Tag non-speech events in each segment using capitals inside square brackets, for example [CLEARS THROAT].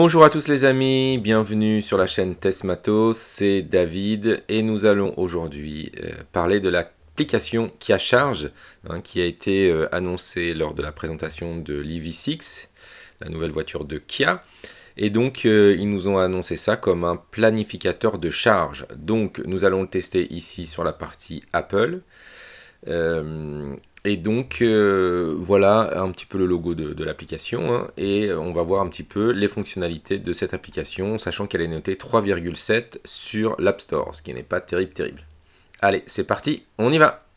Bonjour à tous les amis, bienvenue sur la chaîne Test Matos, c'est David et nous allons aujourd'hui euh, parler de l'application qui charge hein, qui a été euh, annoncée lors de la présentation de l'EV6, la nouvelle voiture de Kia. Et donc euh, ils nous ont annoncé ça comme un planificateur de charge. Donc nous allons le tester ici sur la partie Apple. Et donc euh, voilà un petit peu le logo de, l'application hein, et on va voir un petit peu les fonctionnalités de cette application, sachant qu'elle est notée 3,7 sur l'App Store, ce qui n'est pas terrible terrible. Allez, c'est parti, on y va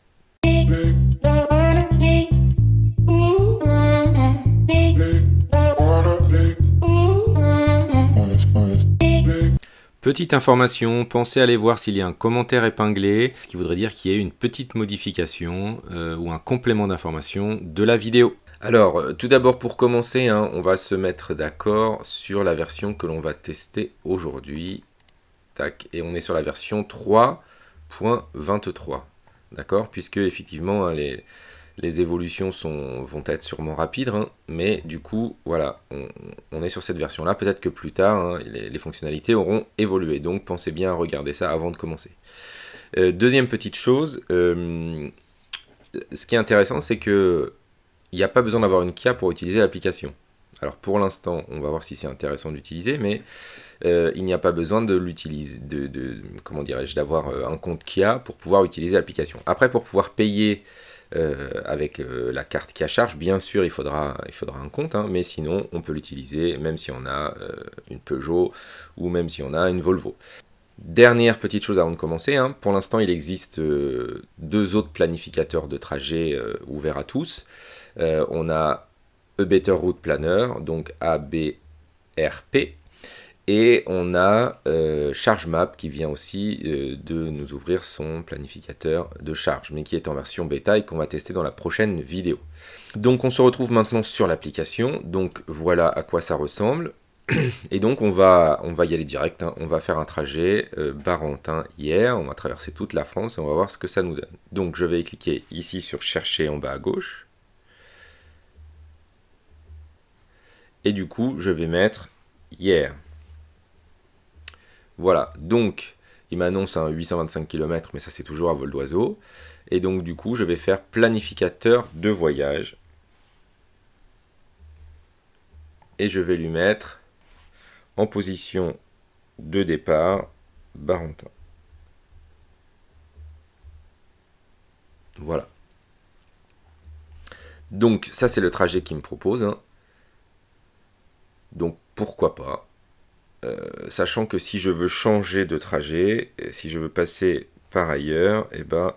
Petite information, pensez à aller voir s'il y a un commentaire épinglé, ce qui voudrait dire qu'il y a une petite modification euh, ou un complément d'information de la vidéo. Alors, euh, tout d'abord pour commencer, hein, on va se mettre d'accord sur la version que l'on va tester aujourd'hui. Tac, et on est sur la version 3.23, d'accord Puisque effectivement, hein, les, les évolutions vont être sûrement rapides, hein, mais du coup, voilà, on, est sur cette version-là. Peut-être que plus tard, hein, les, fonctionnalités auront évolué. Donc pensez bien à regarder ça avant de commencer. Euh, deuxième petite chose, euh, ce qui est intéressant, c'est que il n'y a pas besoin d'avoir une KIA pour utiliser l'application. Alors pour l'instant, on va voir si c'est intéressant d'utiliser, mais euh, il n'y a pas besoin de l'utiliser, de, comment dirais-je, d'avoir un compte KIA pour pouvoir utiliser l'application. Après, pour pouvoir payer euh, avec euh, la carte qui a charge. Bien sûr, il faudra, il faudra un compte, hein, mais sinon, on peut l'utiliser même si on a euh, une Peugeot ou même si on a une Volvo. Dernière petite chose avant de commencer, hein. pour l'instant, il existe deux autres planificateurs de trajet ouverts à tous. on a A Better Route Planner, donc ABRP, et on a euh, ChargeMap qui vient aussi euh, de nous ouvrir son planificateur de charge, mais qui est en version bêta et qu'on va tester dans la prochaine vidéo. Donc on se retrouve maintenant sur l'application, donc voilà à quoi ça ressemble. Et donc on va, on va y aller direct, hein. on va faire un trajet euh, Barentin hier, on va traverser toute la France et on va voir ce que ça nous donne. Donc je vais cliquer ici sur chercher en bas à gauche. Et du coup je vais mettre hier. Voilà, donc il m'annonce un 825 km, mais ça c'est toujours à vol d'oiseau. Et donc du coup, je vais faire planificateur de voyage. Et je vais lui mettre en position de départ Barentin. Voilà. Donc ça c'est le trajet qu'il me propose. Hein. Donc pourquoi pas euh, sachant que si je veux changer de trajet, si je veux passer par ailleurs, eh ben,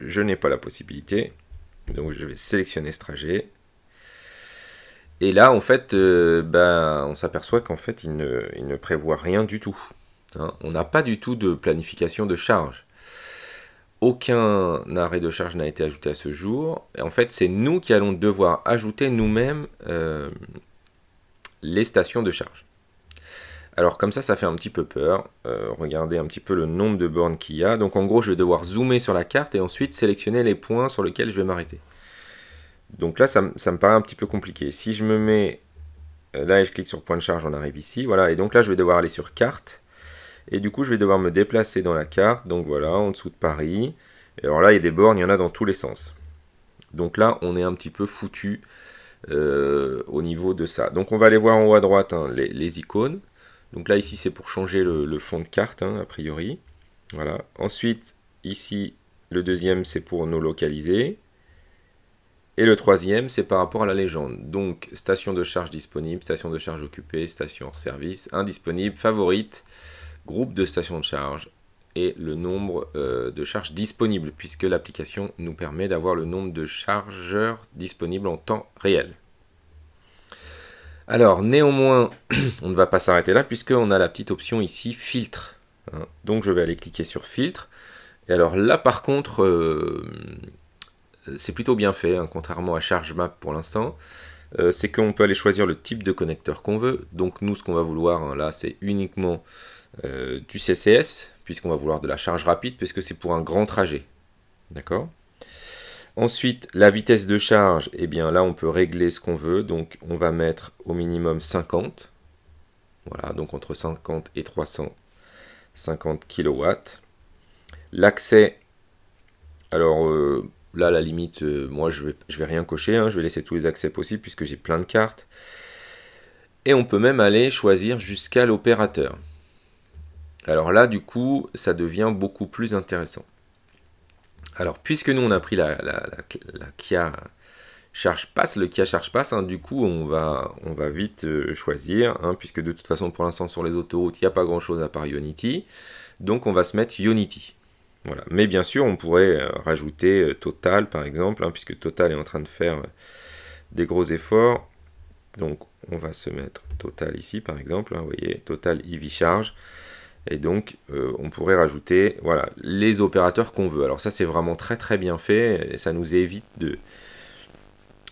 je n'ai pas la possibilité. Donc je vais sélectionner ce trajet. Et là, en fait, euh, ben, on s'aperçoit qu'en fait, il ne, prévoit rien du tout. Hein. on n'a pas du tout de planification de charge. Aucun arrêt de charge n'a été ajouté à ce jour. Et en fait, c'est nous qui allons devoir ajouter nous-mêmes euh, les stations de charge. Alors comme ça, ça fait un petit peu peur. Euh, regardez un petit peu le nombre de bornes qu'il y a. Donc en gros, je vais devoir zoomer sur la carte et ensuite sélectionner les points sur lesquels je vais m'arrêter. Donc là, ça, me paraît un petit peu compliqué. Si je me mets... Euh, là, et je clique sur point de charge, on arrive ici. Voilà, et donc là, je vais devoir aller sur carte. Et du coup, je vais devoir me déplacer dans la carte. Donc voilà, en dessous de Paris. Et alors là, il y a des bornes, il y en a dans tous les sens. Donc là, on est un petit peu foutu euh, au niveau de ça. Donc on va aller voir en haut à droite hein, les, icônes. Donc là, ici, c'est pour changer le, fond de carte, hein, a priori. Voilà. Ensuite, ici, le deuxième, c'est pour nous localiser. Et le troisième, c'est par rapport à la légende. Donc, station de charge disponible, station de charge occupée, station hors service, indisponible, favorite, groupe de stations de charge et le nombre euh, de charges disponibles, puisque l'application nous permet d'avoir le nombre de chargeurs disponibles en temps réel. Alors, néanmoins, [CLEARS THROAT] on ne va pas s'arrêter là, puisqu'on a la petite option ici, filtre. Hein. Donc, je vais aller cliquer sur filtre. Et alors là, par contre, euh, c'est plutôt bien fait, hein, contrairement à charge map pour l'instant. Euh, c'est qu'on peut aller choisir le type de connecteur qu'on veut. Donc, nous, ce qu'on va vouloir, hein, là, c'est uniquement euh, du CCS, puisqu'on va vouloir de la charge rapide, puisque c'est pour un grand trajet. D'accord Ensuite, la vitesse de charge, eh bien là on peut régler ce qu'on veut, donc on va mettre au minimum 50. Voilà, donc entre 50 et 350 kW. L'accès, alors euh, là la limite, euh, moi je vais, je vais rien cocher, hein. je vais laisser tous les accès possibles puisque j'ai plein de cartes. Et on peut même aller choisir jusqu'à l'opérateur. Alors là, du coup, ça devient beaucoup plus intéressant. Alors, puisque nous, on a pris la, la, la, Kia Charge Pass, le Kia Charge Pass, hein, du coup, on va, on va vite euh, choisir, hein, puisque de toute façon, pour l'instant, sur les autoroutes, il n'y a pas grand-chose à part Unity. Donc, on va se mettre Unity. Voilà. Mais bien sûr, on pourrait euh, rajouter euh, Total, par exemple, hein, puisque Total est en train de faire des gros efforts. Donc, on va se mettre Total ici, par exemple. vous voyez, Total EV Charge. Et donc, euh, on pourrait rajouter voilà, les opérateurs qu'on veut. Alors ça, c'est vraiment très très bien fait. Et ça nous évite de,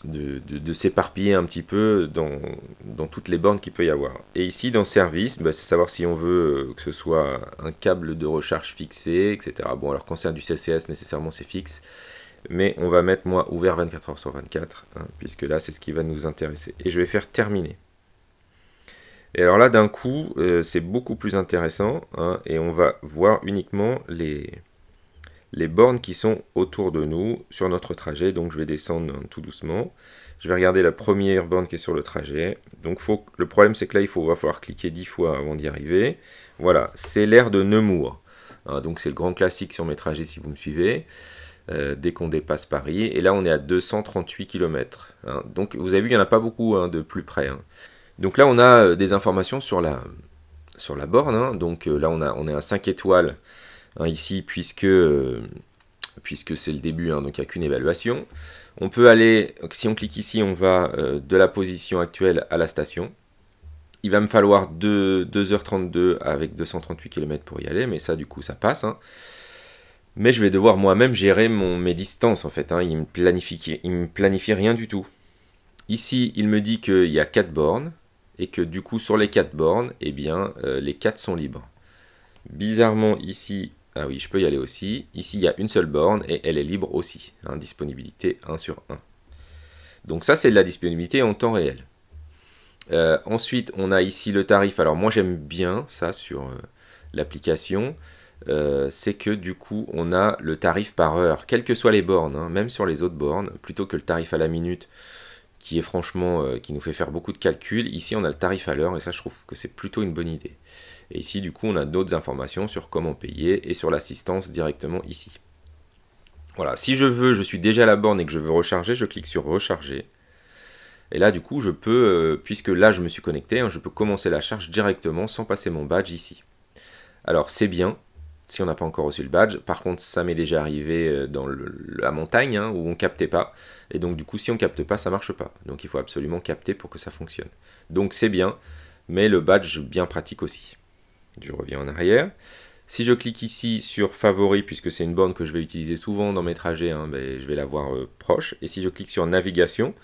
de, s'éparpiller un petit peu dans, toutes les bornes qu'il peut y avoir. Et ici, dans service, bah, c'est savoir si on veut euh, que ce soit un câble de recharge fixé, etc. Bon, alors quand du CCS, nécessairement, c'est fixe. Mais on va mettre, moi, ouvert 24 h sur 24, hein, puisque là, c'est ce qui va nous intéresser. Et je vais faire terminer. Et alors là, d'un coup, euh, c'est beaucoup plus intéressant, hein, et on va voir uniquement les, les bornes qui sont autour de nous sur notre trajet. Donc je vais descendre tout doucement. Je vais regarder la première borne qui est sur le trajet. Donc le problème c'est que là, il faut, va falloir cliquer 10 fois avant d'y arriver. Voilà, c'est l'air de Nemours. Hein, donc c'est le grand classique sur mes trajets si vous me suivez. Euh, dès qu'on dépasse Paris. Et là, on est à 238 km. Hein, donc vous avez vu, il n'y en a pas beaucoup de plus près. Donc là, on a euh, des informations sur la, sur la borne. Hein. Donc euh, là, on, a, on est à 5 étoiles hein, ici, puisque, euh, puisque c'est le début, hein, donc il n'y a qu'une évaluation. On peut aller, si on clique ici, on va de la position actuelle à la station. Il va me falloir 2, h 32 avec 238 km pour y aller, mais ça, du coup, ça passe. Mais je vais devoir moi-même gérer mon, mes distances, en fait. Il ne me, il me planifie rien du tout. Ici, il me dit qu'il y a 4 bornes et que du coup sur les 4 bornes, eh bien euh, les 4 sont libres. Bizarrement ici, ah oui je peux y aller aussi, ici il y a une seule borne et elle est libre aussi, hein, disponibilité 1 sur 1. Donc ça c'est de la disponibilité en temps réel. Euh, ensuite on a ici le tarif, alors moi j'aime bien ça sur euh, l'application, c'est que du coup on a le tarif par heure, quelles que soient les bornes, hein, même sur les autres bornes, plutôt que le tarif à la minute qui est franchement, euh, qui nous fait faire beaucoup de calculs. Ici, on a le tarif à l'heure, et ça, je trouve que c'est plutôt une bonne idée. Et ici, du coup, on a d'autres informations sur comment payer et sur l'assistance directement ici. Voilà, si je veux, je suis déjà à la borne et que je veux recharger, je clique sur recharger. Et là, du coup, je peux, euh, puisque là, je me suis connecté, hein, je peux commencer la charge directement sans passer mon badge ici. Alors, c'est bien, si on n'a pas encore reçu le badge. Par contre, ça m'est déjà arrivé euh, dans la montagne hein, où on captait pas. Et donc, du coup, si on capte pas, ça marche pas. Donc, il faut absolument capter pour que ça fonctionne. Donc, c'est bien, mais le badge bien pratique aussi. Je reviens en arrière. Si je clique ici sur favori, puisque c'est une borne que je vais utiliser souvent dans mes trajets, hein, ben, je vais la voir euh, proche. Et si je clique sur navigation,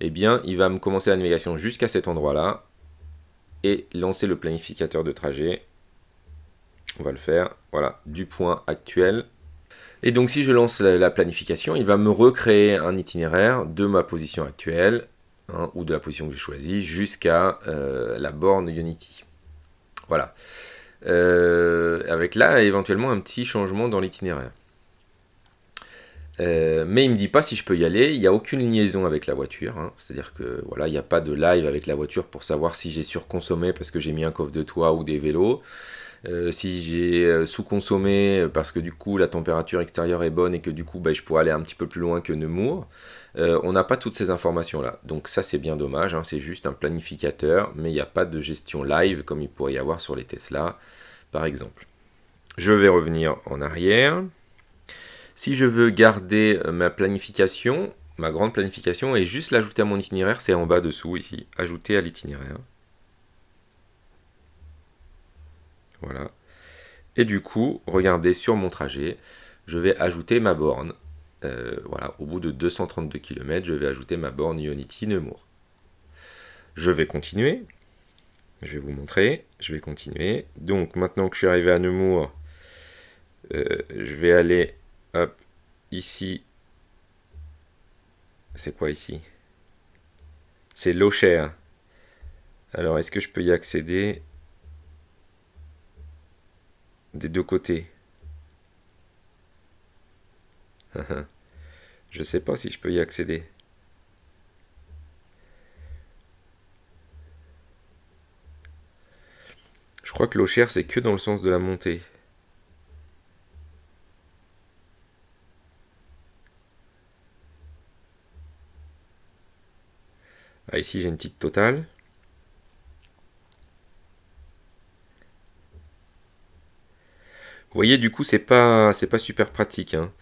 eh bien, il va me commencer la navigation jusqu'à cet endroit-là et lancer le planificateur de trajet on va le faire, voilà, du point actuel. Et donc si je lance la planification, il va me recréer un itinéraire de ma position actuelle, hein, ou de la position que j'ai choisie, jusqu'à euh, la borne Unity. Voilà. Euh, avec là, éventuellement, un petit changement dans l'itinéraire. Euh, mais il ne me dit pas si je peux y aller, il n'y a aucune liaison avec la voiture, hein. c'est-à-dire que voilà, il n'y a pas de live avec la voiture pour savoir si j'ai surconsommé parce que j'ai mis un coffre de toit ou des vélos. Euh, si j'ai euh, sous-consommé euh, parce que du coup la température extérieure est bonne et que du coup bah, je pourrais aller un petit peu plus loin que Nemours. on n'a pas toutes ces informations-là. Donc ça c'est bien dommage, hein. c'est juste un planificateur, mais il n'y a pas de gestion live comme il pourrait y avoir sur les Tesla par exemple. Je vais revenir en arrière. Si je veux garder ma planification, ma grande planification, et juste l'ajouter à mon itinéraire, c'est en bas dessous ici, ajouter à l'itinéraire. Voilà. Et du coup, regardez sur mon trajet, je vais ajouter ma borne. Euh, voilà, au bout de 232 km, je vais ajouter ma borne Ionity Nemours. Je vais continuer. Je vais vous montrer. Je vais continuer. Donc maintenant que je suis arrivé à Nemours, euh, je vais aller hop, ici. C'est quoi ici C'est chère Alors est-ce que je peux y accéder des deux côtés. [LAUGHS] je sais pas si je peux y accéder. Je crois que l'eau c'est que dans le sens de la montée. Ah, ici, j'ai une petite totale. Vous voyez, du coup, c'est pas, c'est pas super pratique. Hein.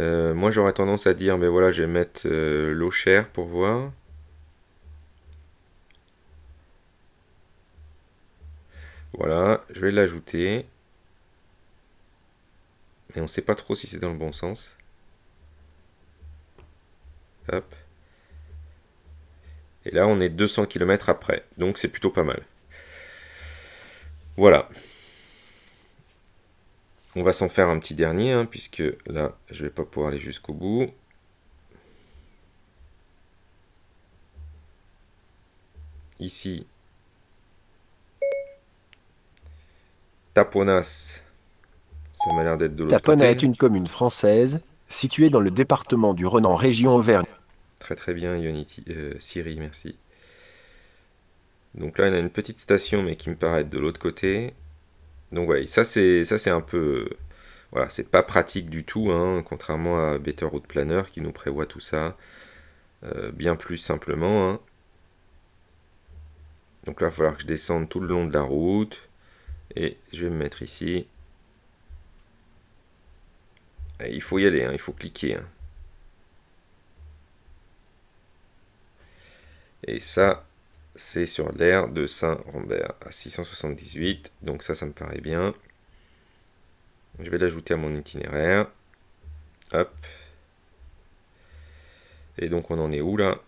Euh, moi, j'aurais tendance à dire, mais ben voilà, je vais mettre euh, l'eau chère pour voir. Voilà, je vais l'ajouter. Mais on ne sait pas trop si c'est dans le bon sens. Hop. Et là, on est 200 km après. Donc, c'est plutôt pas mal. Voilà. On va s'en faire un petit dernier, hein, puisque là, je ne vais pas pouvoir aller jusqu'au bout. Ici, Taponas, ça m'a l'air d'être de l'autre côté. Tapona est une commune française située dans le département du Rhône région Auvergne. Très très bien, Unity, euh, Siri, merci. Donc là, on a une petite station, mais qui me paraît être de l'autre côté. Donc ouais, ça c'est ça c'est un peu voilà, c'est pas pratique du tout, hein, contrairement à Better Route Planner qui nous prévoit tout ça euh, bien plus simplement. Hein. Donc là, il va falloir que je descende tout le long de la route et je vais me mettre ici. il faut y aller, hein, il faut cliquer. Hein. Et ça, c'est sur l'air de Saint-Rambert à 678. Donc ça, ça me paraît bien. Je vais l'ajouter à mon itinéraire. Hop. Et donc on en est où là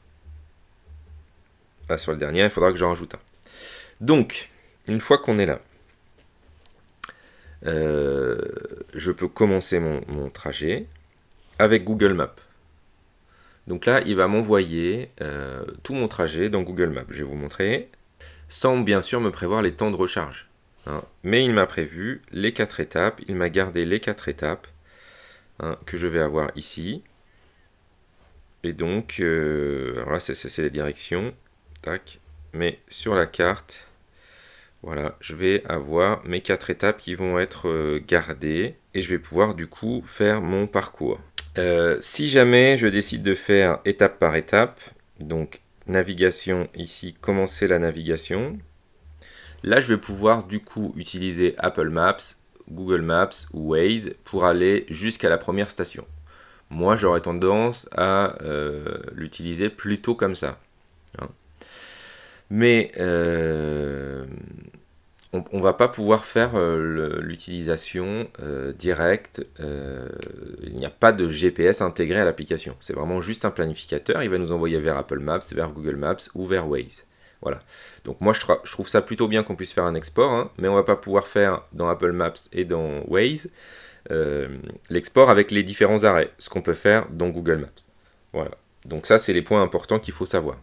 ah, Sur le dernier, il faudra que j'en rajoute un. Donc, une fois qu'on est là, euh, je peux commencer mon trajet avec Google Maps. Donc là, il va m'envoyer euh, tout mon trajet dans Google Maps. Je vais vous montrer. Sans bien sûr me prévoir les temps de recharge. Hein. Mais il m'a prévu les quatre étapes. Il m'a gardé les quatre étapes hein, que je vais avoir ici. Et donc, euh, alors là, c'est les directions. Tac. Mais sur la carte, voilà, je vais avoir mes quatre étapes qui vont être euh, gardées. Et je vais pouvoir du coup faire mon parcours. Euh, si jamais je décide de faire étape par étape, donc navigation ici, commencer la navigation, là je vais pouvoir du coup utiliser Apple Maps, Google Maps ou Waze pour aller jusqu'à la première station. Moi j'aurais tendance à euh, l'utiliser plutôt comme ça. Hein. Mais euh, on ne va pas pouvoir faire euh, l'utilisation euh, directe. Euh, il n'y a pas de GPS intégré à l'application. C'est vraiment juste un planificateur. Il va nous envoyer vers Apple Maps, vers Google Maps ou vers Waze. Voilà. Donc moi, je, trouve ça plutôt bien qu'on puisse faire un export, hein, mais on ne va pas pouvoir faire dans Apple Maps et dans Waze l'export avec les différents arrêts, ce qu'on peut faire dans Google Maps. Voilà. Donc ça, c'est les points importants qu'il faut savoir.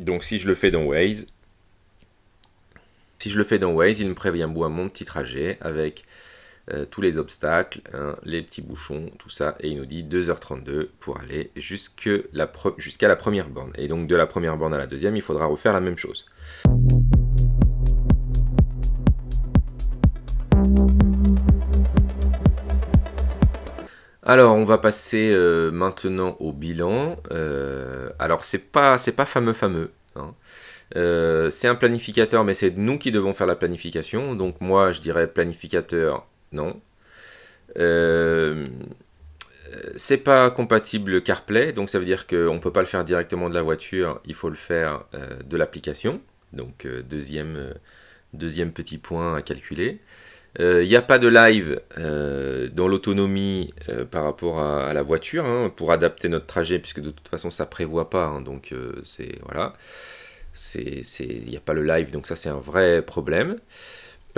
Donc si je le fais dans Waze, si je le fais dans Waze, il me prévient à mon petit trajet avec euh, tous les obstacles, hein, les petits bouchons, tout ça, et il nous dit 2h32 pour aller jusqu'à la, première borne. Et donc de la première borne à la deuxième, il faudra refaire la même chose. Alors, on va passer euh, maintenant au bilan. Euh, alors, c'est pas, c'est pas fameux fameux. Euh, c'est un planificateur, mais c'est nous qui devons faire la planification. Donc moi, je dirais planificateur, non. Euh, c'est pas compatible CarPlay, donc ça veut dire qu'on ne peut pas le faire directement de la voiture, il faut le faire euh, de l'application. Donc euh, deuxième, deuxième petit point à calculer. Il n'y a pas de live dans l'autonomie par rapport à, la voiture hein, pour adapter notre trajet, puisque de toute façon ça prévoit pas. Hein. donc c'est voilà. Il n'y a pas le live, donc ça c'est un vrai problème.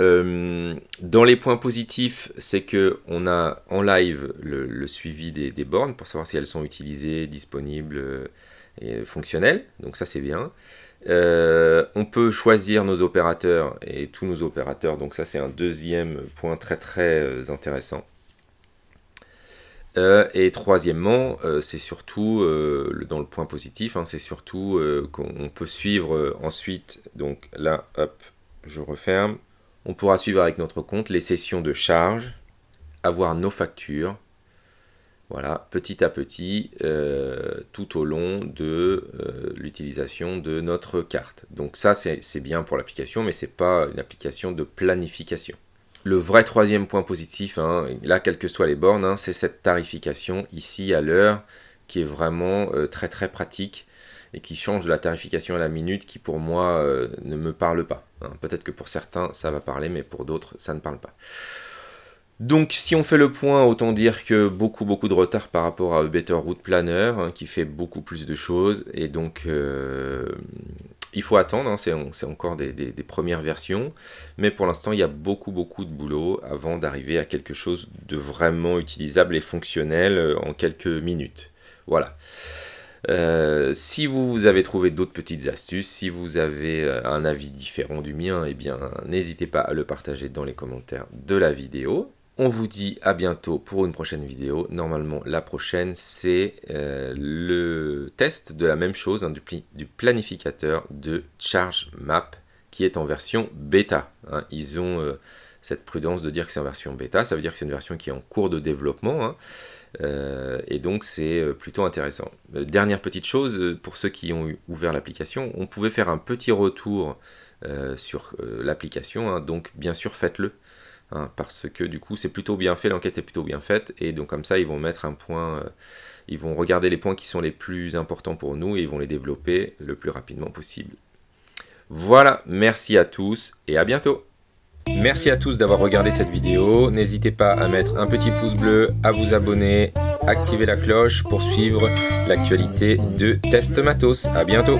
Euh, dans les points positifs, c'est que on a en live le, suivi des, bornes pour savoir si elles sont utilisées, disponibles euh, et fonctionnelles. Donc ça c'est bien. Euh, on peut choisir nos opérateurs et tous nos opérateurs. Donc ça c'est un deuxième point très très intéressant. Euh, et troisièmement, euh, c'est surtout, euh, dans le point positif, hein, c'est surtout qu'on peut suivre ensuite, donc là, hop, je referme, on pourra suivre avec notre compte les sessions de charge, avoir nos factures, voilà, petit à petit, tout au long de l'utilisation de notre carte. Donc ça, c'est bien pour l'application, mais ce n'est pas une application de planification le vrai troisième point positif, hein, là, quelles que soient les bornes, hein, c'est cette tarification ici à l'heure qui est vraiment euh, très très pratique et qui change de la tarification à la minute qui pour moi euh, ne me parle pas. Hein. Peut-être que pour certains ça va parler, mais pour d'autres ça ne parle pas. Donc si on fait le point, autant dire que beaucoup beaucoup de retard par rapport à Better Route Planner qui fait beaucoup plus de choses et donc euh, il faut attendre, hein, c'est, encore des, premières versions, mais pour l'instant il y a beaucoup beaucoup de boulot avant d'arriver à quelque chose de vraiment utilisable et fonctionnel euh, en quelques minutes. Voilà. Euh, si vous, avez trouvé d'autres petites astuces, si vous avez euh, un avis différent du mien, eh bien n'hésitez pas à le partager dans les commentaires de la vidéo. On vous dit à bientôt pour une prochaine vidéo. Normalement, la prochaine, c'est euh, le test de la même chose, hein, du, planificateur de charge map qui est en version bêta. Hein. Ils ont euh, cette prudence de dire que c'est en version bêta. Ça veut dire que c'est une version qui est en cours de développement. Hein. Euh, et donc, c'est plutôt intéressant. Dernière petite chose, pour ceux qui ont ouvert l'application, on pouvait faire un petit retour sur l'application. donc, bien sûr, faites-le. Hein, parce que du coup c'est plutôt bien fait, l'enquête est plutôt bien faite, et donc comme ça ils vont mettre un point, euh, ils vont regarder les points qui sont les plus importants pour nous et ils vont les développer le plus rapidement possible. Voilà, merci à tous et à bientôt Merci à tous d'avoir regardé cette vidéo, n'hésitez pas à mettre un petit pouce bleu, à vous abonner, activer la cloche pour suivre l'actualité de Test Matos. À bientôt